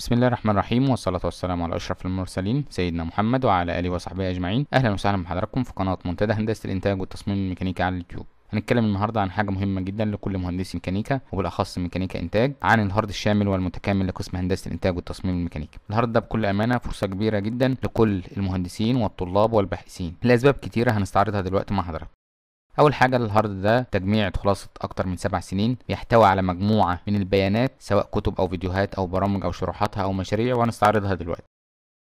بسم الله الرحمن الرحيم والصلاة والسلام على أشرف المرسلين سيدنا محمد وعلى آله وصحبه أجمعين أهلا وسهلا بحضراتكم في قناة منتدى هندسة الإنتاج والتصميم الميكانيكي على اليوتيوب هنتكلم النهارده عن حاجه مهمه جدا لكل مهندس ميكانيكا وبالاخص ميكانيكا انتاج عن الهارد الشامل والمتكامل لقسم هندسه الانتاج والتصميم الميكانيكي الهارد ده بكل امانه فرصه كبيره جدا لكل المهندسين والطلاب والباحثين لاسباب كتيره هنستعرضها دلوقتي مع حضرتك اول حاجه الهارد ده تجميع خلاصه اكتر من سبع سنين بيحتوي على مجموعه من البيانات سواء كتب او فيديوهات او برامج او شروحاتها او مشاريع وهنستعرضها دلوقتي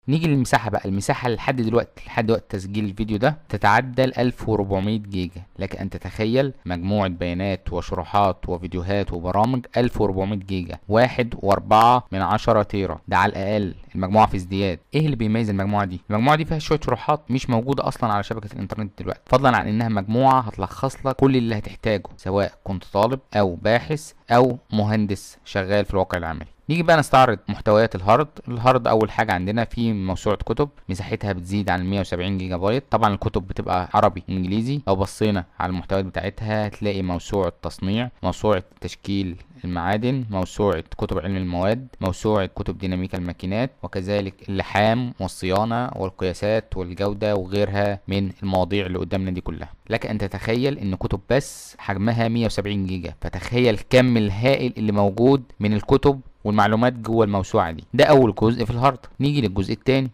نيجي للمساحة بقى المساحة لحد دلوقتي لحد وقت تسجيل الفيديو ده تتعدى ال 1400 جيجا لك أن تتخيل مجموعة بيانات وشروحات وفيديوهات وبرامج 1400 جيجا واحد واربعة من عشرة تيرا ده على الأقل المجموعة في ازدياد ايه اللي بيميز المجموعة دي المجموعة دي فيها شوية شروحات مش موجودة أصلا على شبكة الإنترنت دلوقتي فضلا عن إنها مجموعة هتلخص لك كل اللي هتحتاجه سواء كنت طالب أو باحث أو مهندس شغال في الواقع العملي نيجي بقى نستعرض محتويات الهارد الهارد اول حاجه عندنا فيه موسوعه كتب مساحتها بتزيد عن 170 جيجا بايت طبعا الكتب بتبقى عربي انجليزي لو بصينا على المحتويات بتاعتها هتلاقي موسوعه تصنيع موسوعه تشكيل المعادن موسوعة كتب علم المواد موسوعة كتب ديناميكا الماكينات وكذلك اللحام والصيانة والقياسات والجودة وغيرها من المواضيع اللي قدامنا دي كلها لك أن تتخيل أن كتب بس حجمها 170 جيجا فتخيل الكم الهائل اللي موجود من الكتب والمعلومات جوه الموسوعه دي ده اول جزء في الهارد نيجي للجزء الثاني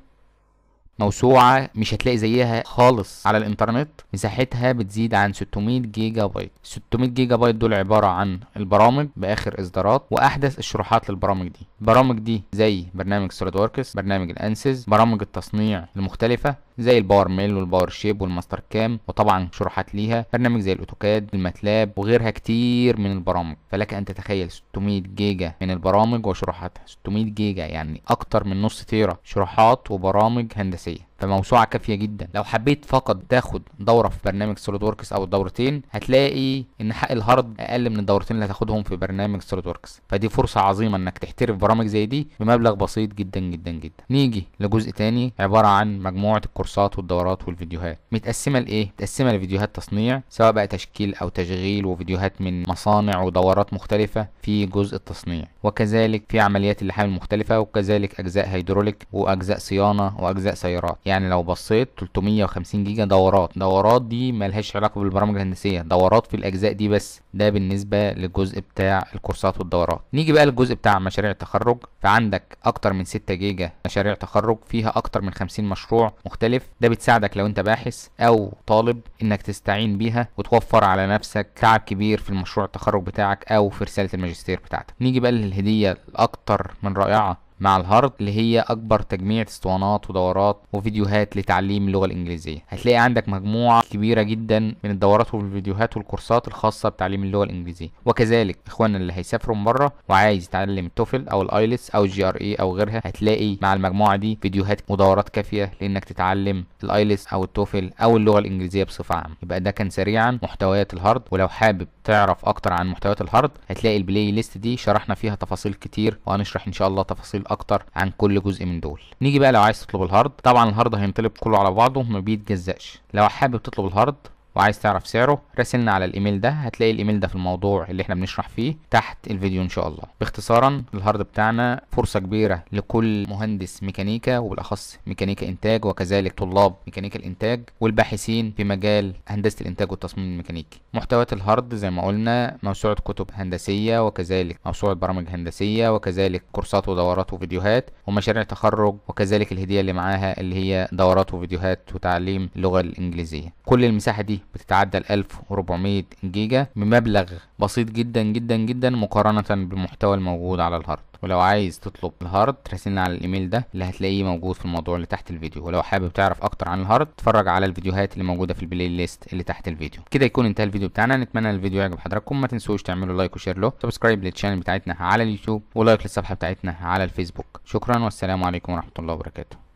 موسوعة مش هتلاقي زيها خالص على الانترنت مساحتها بتزيد عن 600 جيجا بايت 600 جيجا بايت دول عبارة عن البرامج بآخر إصدارات وأحدث الشروحات للبرامج دي البرامج دي زي برنامج سوليد وركس برنامج الأنسز برامج التصنيع المختلفة زي الباور ميل والباور شيب والماستر كام وطبعا شروحات ليها برنامج زي الاوتوكاد الماتلاب وغيرها كتير من البرامج فلك ان تتخيل 600 جيجا من البرامج وشروحاتها 600 جيجا يعني اكتر من نص تيرا شروحات وبرامج هندسيه فموسوعة كافية جدا لو حبيت فقط تاخد دورة في برنامج سوليد وركس او دورتين هتلاقي ان حق الهارد اقل من الدورتين اللي هتاخدهم في برنامج سوليد وركس فدي فرصة عظيمة انك تحترف برامج زي دي بمبلغ بسيط جدا جدا جدا نيجي لجزء تاني عبارة عن مجموعة الكورسات والدورات والفيديوهات متقسمة لايه متقسمة لفيديوهات تصنيع سواء بقى تشكيل او تشغيل وفيديوهات من مصانع ودورات مختلفة في جزء التصنيع وكذلك في عمليات اللحام المختلفة وكذلك اجزاء هيدروليك واجزاء صيانة واجزاء سيارات يعني لو بصيت 350 جيجا دورات دورات دي ملهاش علاقة بالبرامج الهندسية دورات في الأجزاء دي بس ده بالنسبة للجزء بتاع الكورسات والدورات نيجي بقى للجزء بتاع مشاريع التخرج فعندك أكتر من 6 جيجا مشاريع تخرج فيها أكتر من 50 مشروع مختلف ده بتساعدك لو أنت باحث أو طالب إنك تستعين بيها وتوفر على نفسك تعب كبير في المشروع التخرج بتاعك أو في رسالة الماجستير بتاعتك نيجي بقى للهدية الأكتر من رائعة مع الهارد اللي هي اكبر تجميع اسطوانات ودورات وفيديوهات لتعليم اللغه الانجليزيه هتلاقي عندك مجموعه كبيره جدا من الدورات والفيديوهات والكورسات الخاصه بتعليم اللغه الانجليزيه وكذلك اخواننا اللي هيسافروا من بره وعايز يتعلم التوفل او الايلتس او الجي ار اي او غيرها هتلاقي مع المجموعه دي فيديوهات ودورات كافيه لانك تتعلم الايلتس او التوفل او اللغه الانجليزيه بصفه عامه يبقى ده كان سريعا محتويات الهارد ولو حابب تعرف اكتر عن محتويات الهارد هتلاقي البلاي ليست دي شرحنا فيها تفاصيل كتير وهنشرح ان شاء الله تفاصيل اكتر عن كل جزء من دول نيجي بقى لو عايز تطلب الهارد طبعا الهارد هينطلب كله على بعضه ما بيتجزقش لو حابب تطلب الهارد وعايز تعرف سعره راسلنا على الايميل ده هتلاقي الايميل ده في الموضوع اللي احنا بنشرح فيه تحت الفيديو ان شاء الله باختصارا الهارد بتاعنا فرصه كبيره لكل مهندس ميكانيكا وبالاخص ميكانيكا انتاج وكذلك طلاب ميكانيكا الانتاج والباحثين في مجال هندسه الانتاج والتصميم الميكانيكي محتويات الهارد زي ما قلنا موسوعه كتب هندسيه وكذلك موسوعه برامج هندسيه وكذلك كورسات ودورات وفيديوهات ومشاريع تخرج وكذلك الهديه اللي معاها اللي هي دورات وفيديوهات وتعليم اللغه الانجليزيه كل المساحه دي بتتعدى ال 1400 جيجا بمبلغ بسيط جدا جدا جدا مقارنة بالمحتوى الموجود على الهارد ولو عايز تطلب الهارد تراسلنا على الايميل ده اللي هتلاقيه موجود في الموضوع اللي تحت الفيديو ولو حابب تعرف اكتر عن الهارد اتفرج على الفيديوهات اللي موجوده في البلاي ليست اللي تحت الفيديو كده يكون انتهى الفيديو بتاعنا نتمنى الفيديو يعجب حضراتكم ما تنسوش تعملوا لايك وشير له سبسكرايب للشانل بتاعتنا على اليوتيوب ولايك للصفحه بتاعتنا على الفيسبوك شكرا والسلام عليكم ورحمه الله وبركاته